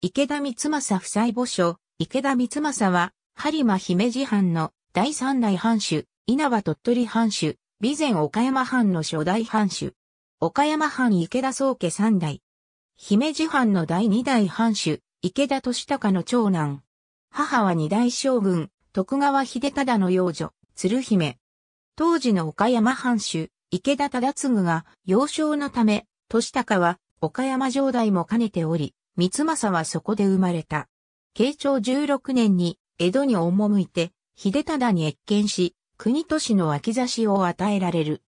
池田光政夫妻墓所、池田光政は、播磨姫路藩の第三代藩主、稲葉鳥取藩主、備前岡山藩の初代藩主。岡山藩池田宗家三代。姫路藩の第二代藩主、池田利隆の長男。母は二代将軍、徳川秀忠の幼女、鶴姫。当時の岡山藩主、池田忠次が幼少のため、利隆は岡山城代も兼ねており、三政はそこで生まれた。慶長16年に江戸に赴いて、秀忠に越見し、国都市の脇差しを与えられる。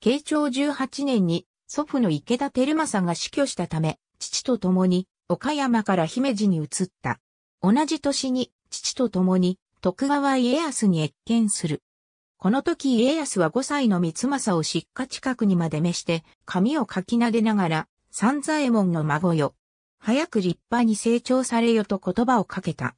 慶長18年に祖父の池田照正が死去したため、父と共に岡山から姫路に移った。同じ年に父と共に徳川家康に越見する。この時家康は5歳の三政を失火近くにまで召して、髪をかきなでながら、三左衛門の孫よ、早く立派に成長されよと言葉をかけた。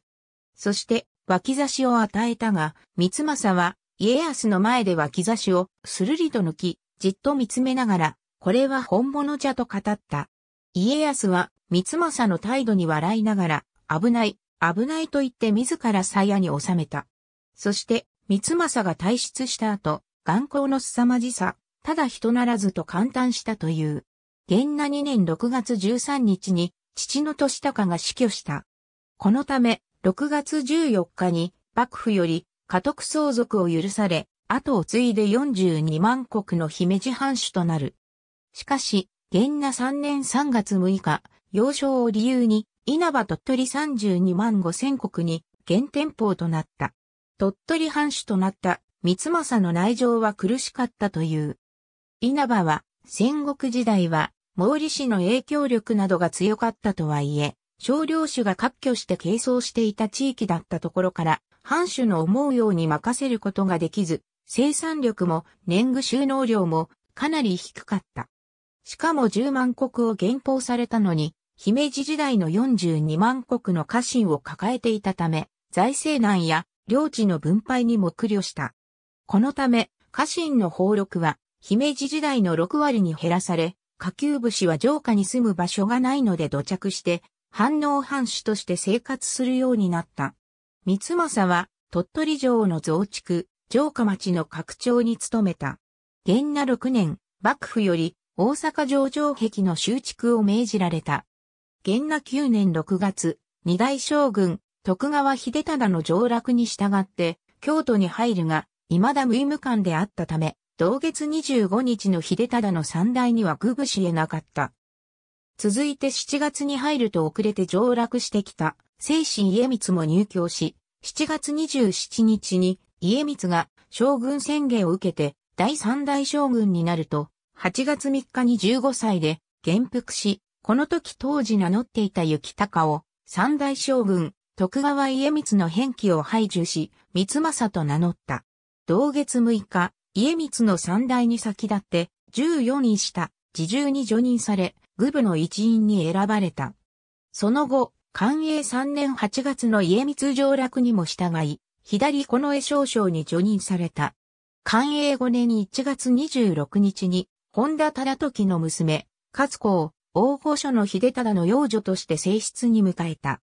そして、脇差しを与えたが、三政は、家康の前で脇差しをするりと抜き、じっと見つめながら、これは本物じゃと語った。家康は、三政の態度に笑いながら、危ない、危ないと言って自ら鞘に収めた。そして、三政が退出した後、眼光の凄まじさ、ただ人ならずと感嘆したという。元那2年6月13日に、父の年高が死去した。このため、6月14日に幕府より家督相続を許され、後を継いで42万国の姫路藩主となる。しかし、元那3年3月6日、幼少を理由に、稲葉鳥取32万5千国に原天保となった。鳥取藩主となった三政の内情は苦しかったという。稲葉は、戦国時代は毛利氏の影響力などが強かったとはいえ、少量種が割拠して軽装していた地域だったところから、藩主の思うように任せることができず、生産力も年貢収納量もかなり低かった。しかも10万石を減俸されたのに、姫路時代の42万石の家臣を抱えていたため、財政難や領地の分配にも苦慮した。このため、家臣の俸禄は、姫路時代の6割に減らされ、下級武士は城下に住む場所がないので土着して、反応藩主として生活するようになった。三政は、鳥取城の増築、城下町の拡張に努めた。元那6年、幕府より大阪城城壁の修築を命じられた。元那9年6月、二大将軍、徳川秀忠の上落に従って、京都に入るが、未だ無意無感であったため、同月25日の秀忠の三代にはぐぐしえなかった。続いて7月に入ると遅れて上落してきた、精神家光も入居し、7月27日に家光が将軍宣言を受けて第三代将軍になると、8月3日に15歳で元服し、この時当時名乗っていた雪高を三代将軍徳川家光の返記を排除し、三政と名乗った。同月6日、家光の三代に先立って14位下、自重に除任され、愚部の一員に選ばれた。その後、寛永3年8月の家光上落にも従い、左近衛少将に除任された。寛永5年1月26日に、本田忠時の娘、勝子を、大御所の秀忠の養女として正室に迎えた。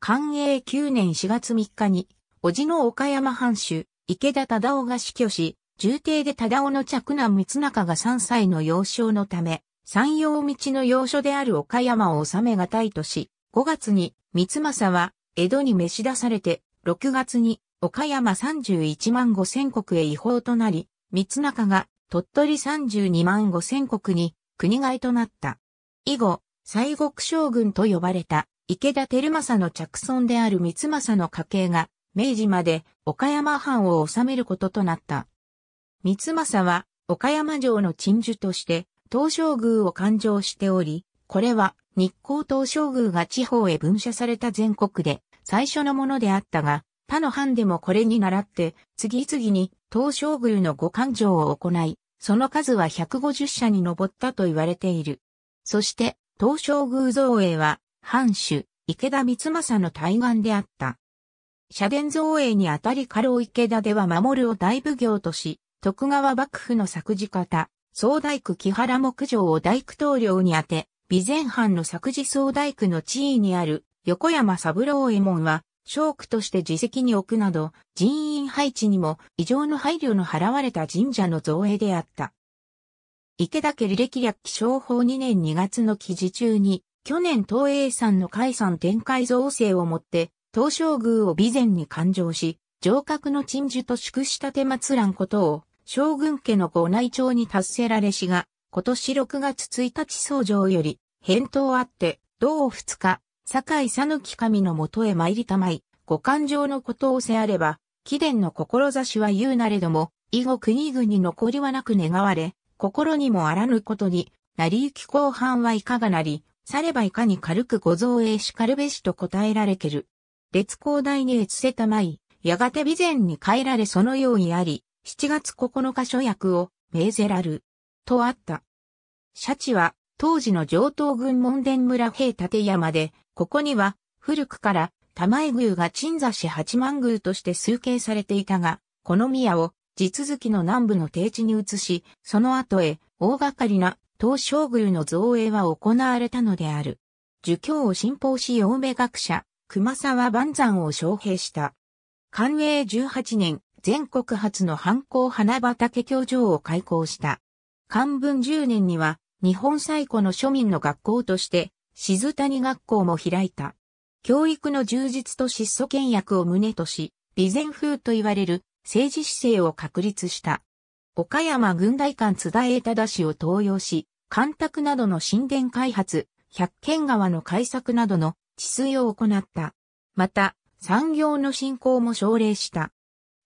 寛永9年4月3日に、叔父の岡山藩主、池田忠夫が死去し、重帝で忠雄の嫡男三中が3歳の幼少のため、山陽道の要所である岡山を治めがたいとし、5月に三政は江戸に召し出されて、6月に岡山31万5千国へ違法となり、三中が鳥取32万5千国に国外となった。以後、西国将軍と呼ばれた池田照政の着村である三政の家系が明治まで岡山藩を治めることとなった。三政は、岡山城の鎮守として、東照宮を勘定しており、これは、日光東照宮が地方へ分社された全国で、最初のものであったが、他の藩でもこれに倣って、次々に東照宮の御勘定を行い、その数は150社に上ったと言われている。そして、東照宮造営は、藩主、池田三政の対岸であった。社殿造営にあたり過労池田では守るを大奉行とし、徳川幕府の作事方、総大工木原木城を大工棟梁に当て、備前藩の作事総大工の地位にある横山三郎右衛門は、将区として自責に置くなど、人員配置にも異常の配慮の払われた神社の造営であった。池田家履歴略記商法2年2月の記事中に、去年東映んの解散展開造成をもって、東照宮を備前に勘定し、城郭の鎮守と祝した手末らんことを、将軍家のご内調に達せられしが、今年6月1日相上より、返答あって、同2日、堺佐き神のもとへ参りたまい、ご感情のことをせあれば、貴殿の志は言うなれども、以後国々残りはなく願われ、心にもあらぬことに、なりゆき後半はいかがなり、さればいかに軽くご造営しかるべしと答えられける。列光大に越せたまい、やがて備前に帰られそのようにあり、7月9日初役をメーゼラルとあった。シャチは当時の上東軍門殿村平立山で、ここには古くから玉江宮が鎮座し八幡宮として崇敬されていたが、この宮を地続きの南部の低地に移し、その後へ大掛かりな東照宮の造営は行われたのである。儒教を信奉し、陽明学者、熊沢万山を招聘した。寛永18年、全国初の犯行花畑教場を開校した。漢文10年には、日本最古の庶民の学校として、静谷学校も開いた。教育の充実と質素倹約を旨とし、備前風と言われる政治姿勢を確立した。岡山軍大官津田栄忠氏を登用し、干拓などの神殿開発、百軒川の開作などの治水を行った。また、産業の振興も奨励した。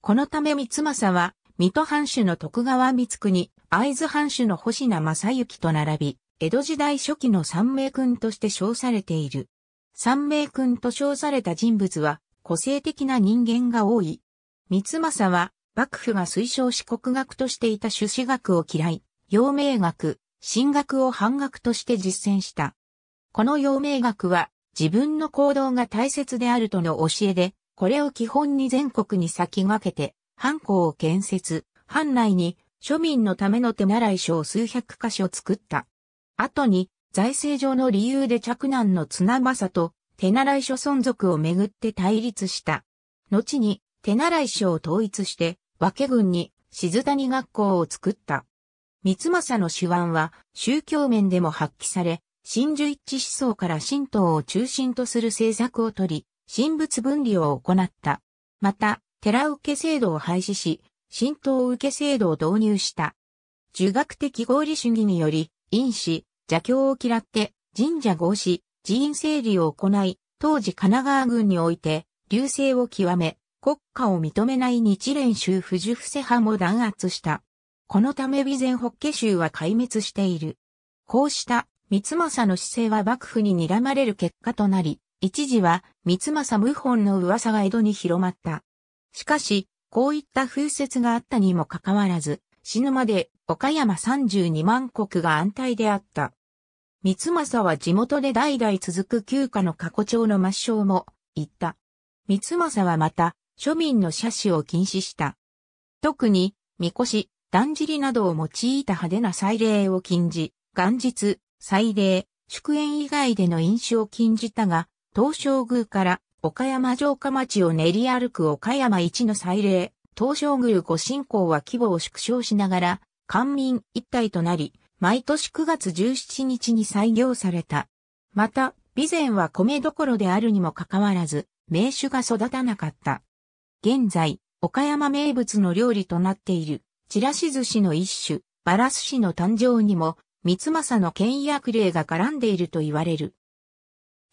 このため三政は、水戸藩主の徳川光国、会津藩主の星名正幸と並び、江戸時代初期の三名君として称されている。三名君と称された人物は、個性的な人間が多い。三政は、幕府が推奨し国学としていた朱子学を嫌い、陽明学、神学を半学として実践した。この陽明学は、自分の行動が大切であるとの教えで、これを基本に全国に先駆けて、藩校を建設、藩内に庶民のための手習い書を数百箇所作った。後に、財政上の理由で嫡男の綱政と手習い書存続をめぐって対立した。後に、手習い書を統一して、和家軍に静谷学校を作った。三政の手腕は宗教面でも発揮され、真珠一致思想から神道を中心とする政策をとり、神仏分離を行った。また、寺受け制度を廃止し、神道受け制度を導入した。儒学的合理主義により、因子、邪教を嫌って神社合祀、寺院整理を行い、当時神奈川軍において、流星を極め、国家を認めない日蓮宗不樹伏派も弾圧した。このため備前法華宗は壊滅している。こうした三政の姿勢は幕府に睨まれる結果となり、一時は、三政謀反の噂が江戸に広まった。しかし、こういった風説があったにもかかわらず、死ぬまで岡山32万国が安泰であった。三政は地元で代々続く旧家の過去町の抹消も、言った。三政はまた、庶民の写真を禁止した。特に、みこし、だんじりなどを用いた派手な祭礼を禁じ、元日、祭礼、祝宴以外での飲酒を禁じたが、東照宮から岡山城下町を練り歩く岡山一の祭礼、東照宮御信仰は規模を縮小しながら、官民一体となり、毎年9月17日に採用された。また、備前は米どころであるにもかかわらず、名手が育たなかった。現在、岡山名物の料理となっている、ちらし寿司の一種、バラ寿司の誕生にも、三政の倹約霊が絡んでいると言われる。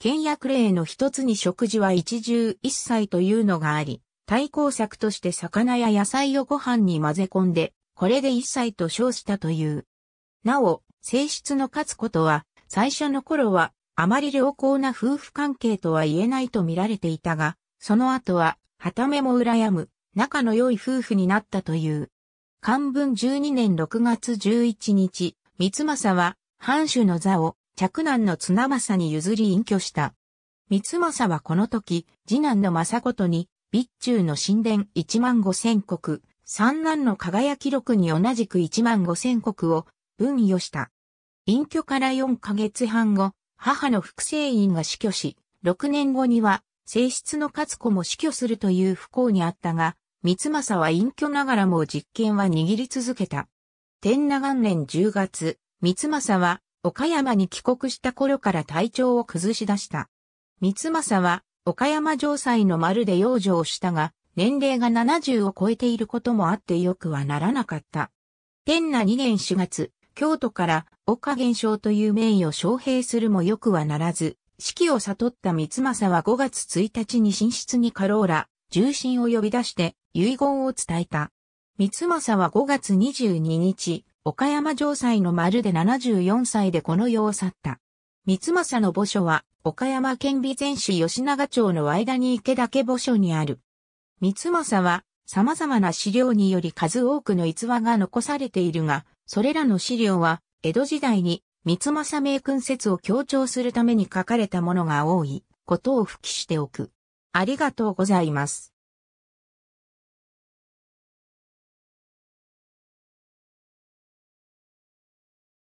倹約例の一つに食事は一汁一菜というのがあり、対抗策として魚や野菜をご飯に混ぜ込んで、これで一切と称したという。なお、性質の勝つことは、最初の頃は、あまり良好な夫婦関係とは言えないと見られていたが、その後は、ためも羨む、仲の良い夫婦になったという。漢文12年6月11日、三政は、藩主の座を嫡男の綱政に譲り隠居した。三政はこの時、次男の政とに、備中の神殿1万5千国、三男の輝き録に同じく1万5千国を分与した。隠居から4ヶ月半後、母の副生院が死去し、6年後には、正室の勝子も死去するという不幸にあったが、三政は隠居ながらも実権は握り続けた。天長元年10月、三政は岡山に帰国した頃から体調を崩し出した。三政は、岡山城塞の丸で養生したが、年齢が70を超えていることもあってよくはならなかった。天那2年4月、京都から岡現象という名誉招聘するもよくはならず、指揮を悟った三政は5月1日に寝室にカローラ、重臣を呼び出して遺言を伝えた。三政は5月22日、岡山城塞の丸で74歳でこの世を去った。三政の墓所は、岡山県備前市吉永町の間に池岳墓所にある。三政は、様々な資料により数多くの逸話が残されているが、それらの資料は、江戸時代に、三政名君説を強調するために書かれたものが多い、ことを付記しておく。ありがとうございます。